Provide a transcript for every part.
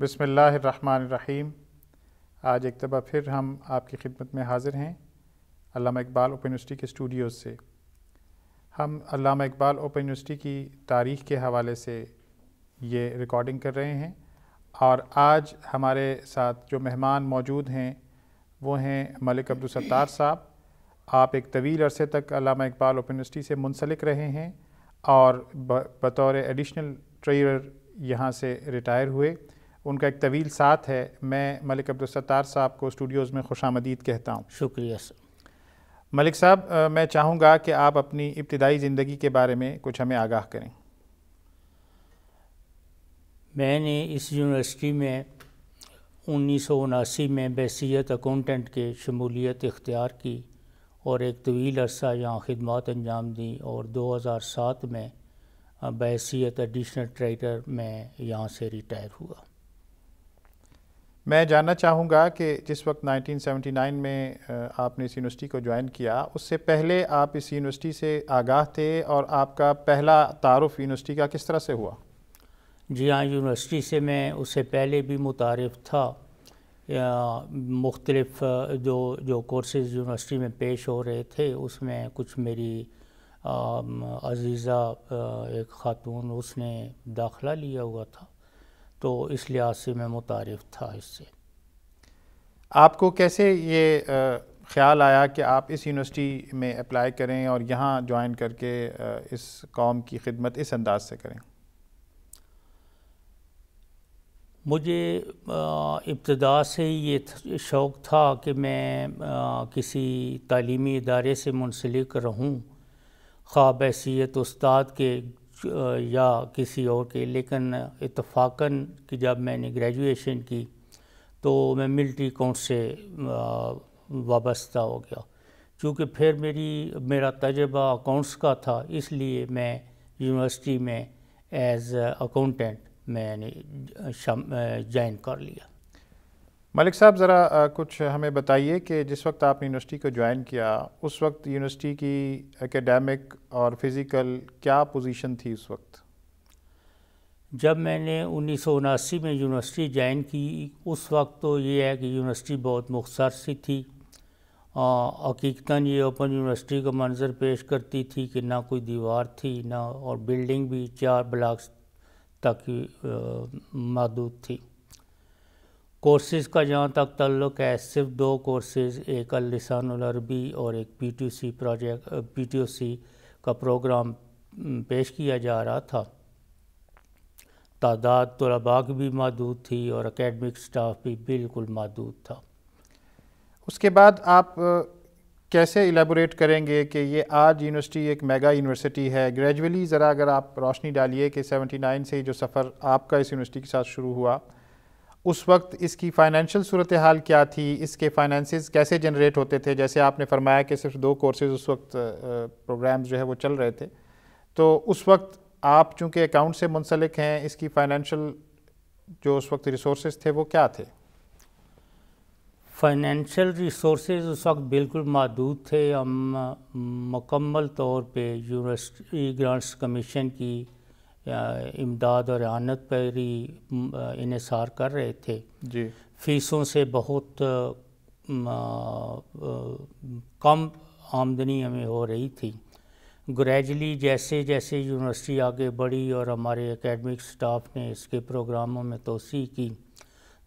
बसमीम आज एक दफ़ा फिर हम आपकी खिदमत में हाज़िर हैं इकबाल ओपन यूनिवर्सिटी के स्टूडियोज़ से हम अलामा इकबाल ओपन यूनिवर्सिटी की तारीख़ के हवाले से ये रिकॉर्डिंग कर रहे हैं और आज हमारे साथ जो मेहमान मौजूद हैं वो हैं मलिक अब्दुलसत्तार साहब आप एक तवील अरसे तक अलामा इकबाल ओपन यूनिवर्सिटी से मुंसलिक रहे हैं और बतौर एडिशनल ट्रेयर यहाँ से रिटायर हुए उनका एक तवील साथ है मैं मलिक अब्दुलस्तार साहब को स्टूडियोज़ में खुश आमदीद कहता हूँ शुक्रिया सर मलिक साहब मैं चाहूँगा कि आप अपनी इब्तदाई ज़िंदगी के बारे में कुछ हमें आगाह करें मैंने इस यूनिवर्सिटी में उन्नीस सौ उनासी में बैसीत अकाउंटेंट के शमूलियत इख्तियार की और एक तवील अरसा यहाँ खदमात अंजाम दी और 2007 में बैसीत एडिशनल ट्रेडर में यहाँ से रिटायर हुआ मैं जानना चाहूँगा कि जिस वक्त 1979 में आपने इस यूनिवर्सिटी को ज्वाइन किया उससे पहले आप इस यूनिवर्सिटी से आगाह थे और आपका पहला तारफ़ यूनिवर्सिटी का किस तरह से हुआ जी हाँ यूनिवर्सिटी से मैं उससे पहले भी मुतारफ़ था मुख्तलफ जो जो कोर्सेज यूनिवर्सिटी में पेश हो रहे थे उसमें कुछ मेरी आ, अजीज़ा एक ख़ातून उसने दाखिला लिया हुआ था तो इस लिहाज से मैं मुतारफ़ था इससे आपको कैसे ये ख़्याल आया कि आप इस यूनिवर्सिटी में अप्लाई करें और यहाँ ज्वाइन करके इस कॉम की खिदमत इस अंदाज से करें मुझे इब्तदा से ही ये शौक़ था कि मैं किसी तलीमी इदारे से मुंसलिक रहूँ ख़्वाब हैसीत उस्ताद के या किसी और के लेकिन इतफाक़न कि जब मैंने ग्रेजुएशन की तो मैं मिलिट्री अकाउंट से वाबस्ता हो गया चूँकि फिर मेरी मेरा तजर्बा अकाउंट्स का था इसलिए मैं यूनिवर्सिटी में एज़ अकाउंटेंट मैंने ज्वाइन कर लिया मलिक साहब ज़रा कुछ हमें बताइए कि जिस वक्त आपने यूनिवर्सिटी को ज्वाइन किया उस वक्त यूनिवर्सिटी की एकेडमिक और फिज़िकल क्या पोजीशन थी उस वक्त जब मैंने उन्नीस में यूनिवर्सिटी ज्वाइन की उस वक्त तो ये है कि यूनिवर्सिटी बहुत मुख्तर सी थी हकीकता ये ओपन यूनिवर्सिटी का मंजर पेश करती थी कि ना कोई दीवार थी ना और बिल्डिंग भी चार ब्लाक्स तक महदूद थी कोर्सेज़ का जहाँ तक तल्लुक़ है सिर्फ दो कोर्सेज़ एक अलसानबी और एक P T C project P T C का प्रोग्राम पेश किया जा रहा था तादाद तलबा तो की भी महदूद थी और अकेडमिक स्टाफ भी बिल्कुल महदूद था उसके बाद आप कैसे एलेबोरेट करेंगे कि ये आज यूनिवर्सिटी एक मेगा यूनिवर्सिटी है ग्रेजुअली ज़रा अगर आप रोशनी डालिए कि 79 से जो सफ़र आपका इस यूनिवर्सिटी के साथ शुरू हुआ उस वक्त इसकी फ़ाइनेंशियल सूरत हाल क्या थी इसके फाइनेंसेस कैसे जनरेट होते थे जैसे आपने फरमाया कि सिर्फ दो कोर्सेज उस वक्त प्रोग्राम जो है वो चल रहे थे तो उस वक्त आप चूँकि अकाउंट से मुंसलिक हैं इसकी फ़ाइनेंशियल जो उस वक्त रिसोर्स थे वो क्या थे फाइनेंशियल रिसोर्स उस वक्त बिल्कुल महदूद थे हम मकम्मल तौर पे यूनिवर्सिटी ग्रांट्स कमीशन की इमदाद और आनत पैरी इसार कर रहे थे जी फीसों से बहुत कम आमदनी हमें हो रही थी ग्रेजली जैसे जैसे यूनिवर्सिटी आगे बढ़ी और हमारे एकेडमिक स्टाफ ने इसके प्रोग्रामों में तोसी की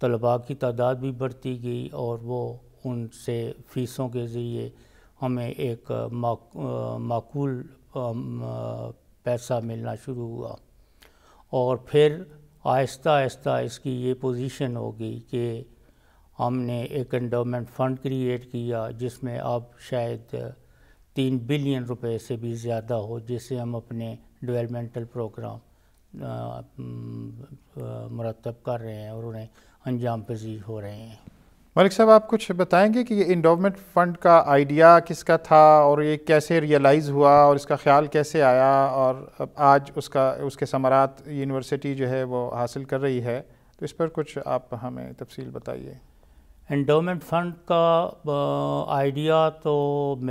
तलबा की तादाद भी बढ़ती गई और वो उनसे फ़ीसों के ज़रिए हमें एक माकूल पैसा मिलना शुरू हुआ और फिर आहिस्ता आहिस्ता इसकी ये पोजीशन हो गई कि हमने एक एंडोमेंट फ़ंड क्रिएट किया जिसमें अब शायद तीन बिलियन रुपए से भी ज़्यादा हो जिससे हम अपने डेवलपमेंटल प्रोग्राम मुरतब कर रहे हैं और उन्हें अंजाम पजी हो रहे हैं मलिक साहब आप कुछ बताएंगे कि ये इंडोमेंट फ़ंड का आइडिया किसका था और ये कैसे रियलाइज़ हुआ और इसका ख्याल कैसे आया और आज उसका उसके समारात यूनिवर्सिटी जो है वो हासिल कर रही है तो इस पर कुछ आप हमें तफसील बताइए इंडोमेंट फ़ंड का आइडिया तो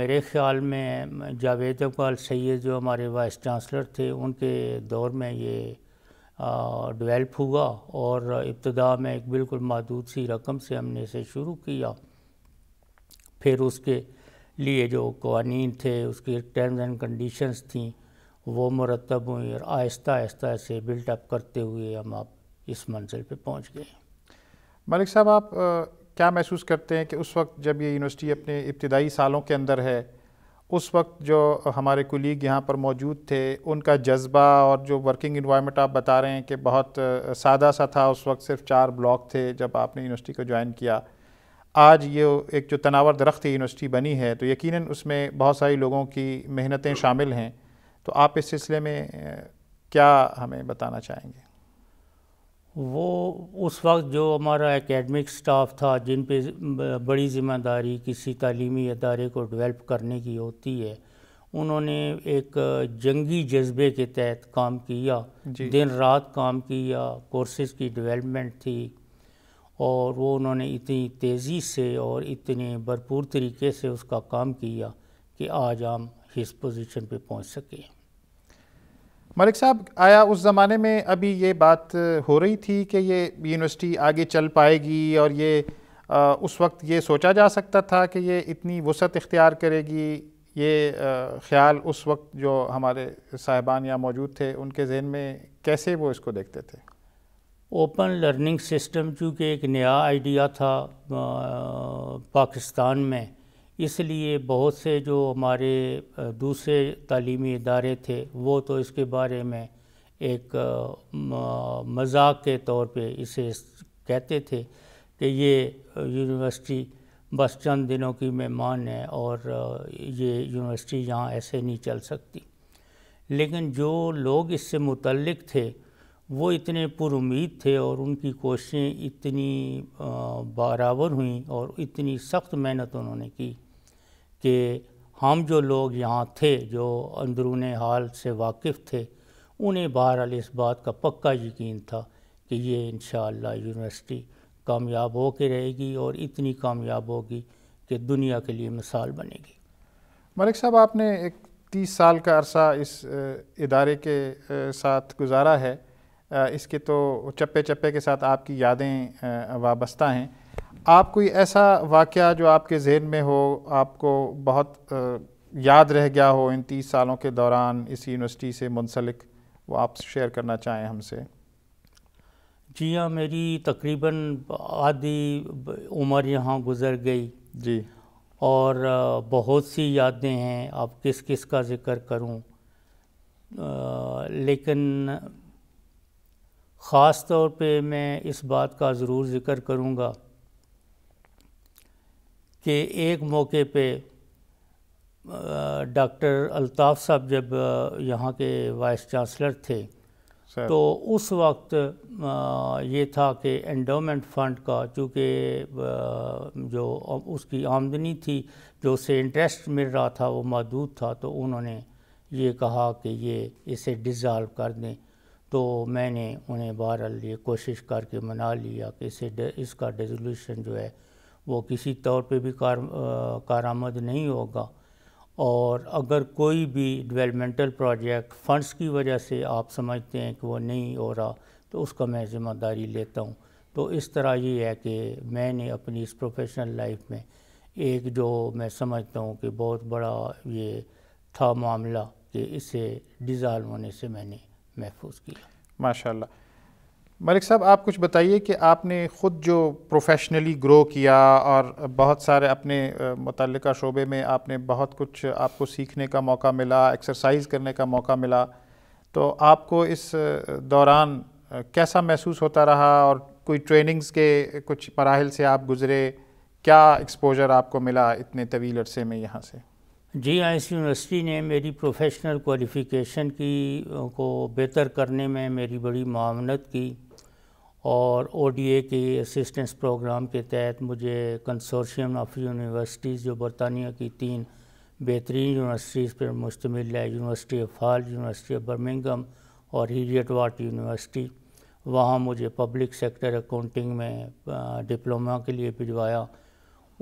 मेरे ख्याल में जावेद अकबाल सैद जो हमारे वाइस चांसलर थे उनके दौर में ये डेवलप हुआ और इब्तदा में एक बिल्कुल महदूद सी रकम से हमने इसे शुरू किया फिर उसके लिए जो कवानीन थे उसकी टर्म्स एंड कंडीशंस थी वो मुरतब हुई और आहिस्ता आहिस्ता बिल्ट अप करते हुए हम आप इस मंजिल पे पहुंच गए मलिक साहब आप आ, क्या महसूस करते हैं कि उस वक्त जब ये यूनिवर्सिटी अपने इब्तदाई सालों के अंदर है उस वक्त जो हमारे कुलीग यहाँ पर मौजूद थे उनका जज्बा और जो वर्किंग इन्वायरमेंट आप बता रहे हैं कि बहुत सादा सा था उस वक्त सिर्फ चार ब्लॉक थे जब आपने यूनिवर्सिटी को ज्वाइन किया आज ये एक जो तनावर दरख्त यूनिवर्सिटी बनी है तो यकीन उसमें बहुत सारी लोगों की मेहनतें शामिल हैं तो आप इस सिलसिले में क्या हमें बताना चाहेंगे वो उस वक्त जो हमारा एकेडमिक स्टाफ था जिन पे बड़ी ज़िम्मेदारी किसी तलीमी अदारे को डेवलप करने की होती है उन्होंने एक जंगी जज्बे के तहत काम किया दिन रात काम किया कोर्सेज की डेवलपमेंट थी और वो उन्होंने इतनी तेज़ी से और इतने भरपूर तरीके से उसका काम किया कि आज हम इस पोजीशन पे पहुंच सकें मलिक साहब आया उस ज़माने में अभी ये बात हो रही थी कि ये यूनिवर्सिटी आगे चल पाएगी और ये आ, उस वक्त ये सोचा जा सकता था कि ये इतनी वसत इख्तियार करेगी ये ख्याल उस वक्त जो हमारे साहिबान या मौजूद थे उनके जहन में कैसे वो इसको देखते थे ओपन लर्निंग सिस्टम चूँकि एक नया आइडिया था आ, पाकिस्तान में इसलिए बहुत से जो हमारे दूसरे तलीमी इदारे थे वो तो इसके बारे में एक मजाक के तौर पे इसे कहते थे कि ये यूनिवर्सिटी बस चंद दिनों की मेहमान है और ये यूनिवर्सिटी यहाँ ऐसे नहीं चल सकती लेकिन जो लोग इससे मुतलक थे वो इतने पुरुद थे और उनकी कोशिशें इतनी बराबर हुई और इतनी सख्त मेहनत उन्होंने की कि हम जो लोग यहाँ थे जो अंदरून हाल से वाकिफ़ थे उन्हें बहरहाल इस बात का पक्का यकीन था कि ये इन यूनिवर्सिटी कामयाब हो के रहेगी और इतनी कामयाब होगी कि दुनिया के लिए मिसाल बनेगी मलिक साहब आपने एक तीस साल का अरसा इस इदारे के साथ गुजारा है इसके तो चप्पे चप्पे के साथ आपकी यादें वाबस्ता हैं आप कोई ऐसा वाक़ जो आपके जहन में हो आपको बहुत याद रह गया हो इन तीस सालों के दौरान इस यूनिवर्सिटी से मुंसलिक वो आप शेयर करना चाहें हमसे जी हाँ मेरी तकरीबन आधी उम्र यहाँ गुजर गई जी और बहुत सी यादें हैं आप किस किस का ज़िक्र करूँ लेकिन ख़ास तौर पे मैं इस बात का ज़रूर ज़िक्र करूँगा कि एक मौके पे डॉक्टर अल्ताफ़ साहब जब यहाँ के वाइस चांसलर थे तो उस वक्त ये था कि एंडोमेंट फंड का चूँकि जो उसकी आमदनी थी जो उसे इंटरेस्ट मिल रहा था वो महदूद था तो उन्होंने ये कहा कि ये इसे डिज़ाल्व कर दें तो मैंने उन्हें बहरहाल ये कोशिश करके मना लिया कि इसे इसका डिजोल्यूशन जो है वो किसी तौर पे भी कार कारामद नहीं होगा और अगर कोई भी डेवलपमेंटल प्रोजेक्ट फंड्स की वजह से आप समझते हैं कि वो नहीं हो रहा तो उसका मैं ज़िम्मेदारी लेता हूँ तो इस तरह ये है कि मैंने अपनी इस प्रोफेशनल लाइफ में एक जो मैं समझता हूँ कि बहुत बड़ा ये था मामला कि इसे डिज़ाल्व होने से मैंने महफूज किया माशाल्लाह मलिक साहब आप कुछ बताइए कि आपने ख़ुद जो प्रोफेशनली ग्रो किया और बहुत सारे अपने मुतल शोबे में आपने बहुत कुछ आपको सीखने का मौका मिला एक्सरसाइज करने का मौका मिला तो आपको इस दौरान कैसा महसूस होता रहा और कोई ट्रेनिंग्स के कुछ मराहल से आप गुज़रे क्या एक्सपोजर आपको मिला इतने तवील अरसे में यहाँ से जी हाँ इस यूनिवर्सिटी ने मेरी प्रोफेशनल क्वालिफ़िकेशन की को बेहतर करने में मेरी बड़ी मामनत की और ओ के असिस्टेंस प्रोग्राम के तहत मुझे कंसोर्शियम ऑफ यूनिवर्सिटीज़ जो बरतानिया की तीन बेहतरीन यूनिवर्सिटीज़ पर मुश्तमिल है university of Hull university of Birmingham और हीरियट वाट यूनिवर्सिटी वहाँ मुझे पब्लिक सेक्टर अकाउंटिंग में डिप्लोमा के लिए भिजवाया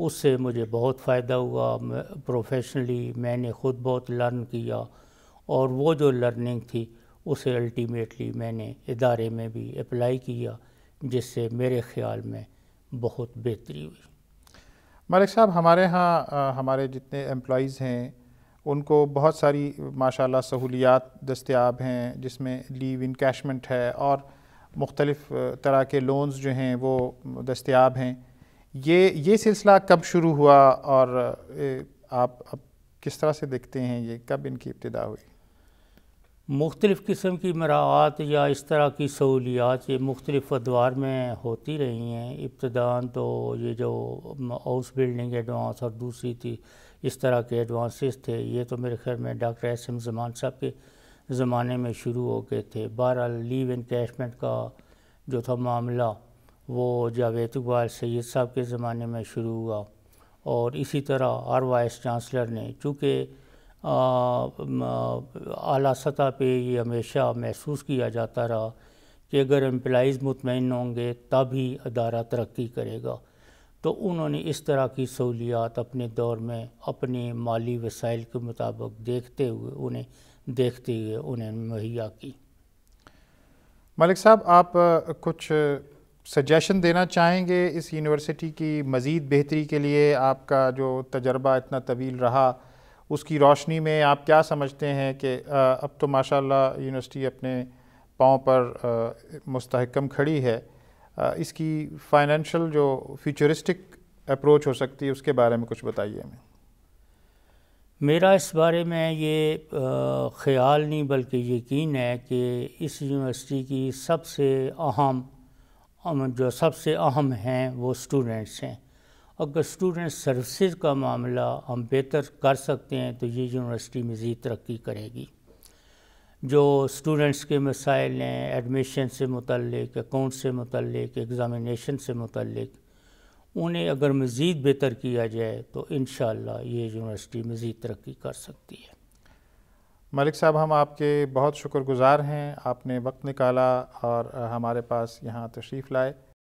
उससे मुझे बहुत फ़ायदा हुआ प्रोफेशनली मैंने ख़ुद बहुत लर्न किया और वो जो लर्निंग थी उसे अल्टीमेटली मैंने इदारे में भी अप्लाई किया जिससे मेरे ख़्याल में बहुत बेहतरी हुई मलिक साहब हमारे यहाँ हमारे जितने एम्प्लॉज़ हैं उनको बहुत सारी माशाल्लाह सहूलियात दस्तियाब हैं जिसमें लीव कैशमेंट है और मुख्तलिफ़ तरह के लोन्स जो हैं वो दस्तियाब हैं ये ये सिलसिला कब शुरू हुआ और आप अब किस तरह से देखते हैं ये कब इनकी इब्तदा हुई मुख्तलिफ़ किस्म की मराहत या इस तरह की सहूलियात ये मुख्तलिफ़ अदवार में होती रही हैं इब्तदान तो ये जो हाउस बिल्डिंग एडवांस और दूसरी थी इस तरह के एडवांसेस थे ये तो मेरे ख्याल में डॉक्टर एस एम जमान साहब के ज़माने में शुरू हो गए थे बहरहाल लीव कैशमेंट का जो था मामला वो जावेद इकबाल सैद साहब के ज़माने में शुरू हुआ और इसी तरह हर वाइस चांसलर ने चूँकि अली सतह पे ये हमेशा महसूस किया जाता रहा कि अगर एम्प्लाइज़ मुतमिन होंगे तभी अदारा तरक्की करेगा तो उन्होंने इस तरह की सहूलियात अपने दौर में अपने माली वसाइल के मुताबिक देखते हुए उन्हें देखते हुए उन्हें मुहैया की मलिक साहब आप कुछ सजेशन देना चाहेंगे इस यूनिवर्सिटी की मज़ीद बेहतरी के लिए आपका जो तजर्बा इतना तवील रहा उसकी रोशनी में आप क्या समझते हैं कि अब तो माशाल्लाह यूनिवर्सिटी अपने पाँव पर मस्तकम खड़ी है इसकी फाइनेंशियल जो फ्यूचरिस्टिक अप्रोच हो सकती है उसके बारे में कुछ बताइए हमें मेरा इस बारे में ये ख़्याल नहीं बल्कि यकीन है कि इस यूनिवर्सिटी की सबसे अहम जो सबसे अहम हैं वो स्टूडेंट्स हैं अगर स्टूडेंट सर्विसेज का मामला हम बेहतर कर सकते हैं तो ये यूनिवर्सिटी मज़ीद तरक्की करेगी जो स्टूडेंट्स के मसाइल हैं एडमिशन से मतलब अकाउंट से मतलब एग्ज़ामिनेशन से मतलब उन्हें अगर मज़ीद बेहतर किया जाए तो इन ये यूनिवर्सिटी मज़ीद तरक्की कर सकती है मलिक साहब हम आपके बहुत शुक्रगुज़ार हैं आपने वक्त निकाला और हमारे पास यहाँ तशरीफ़ लाए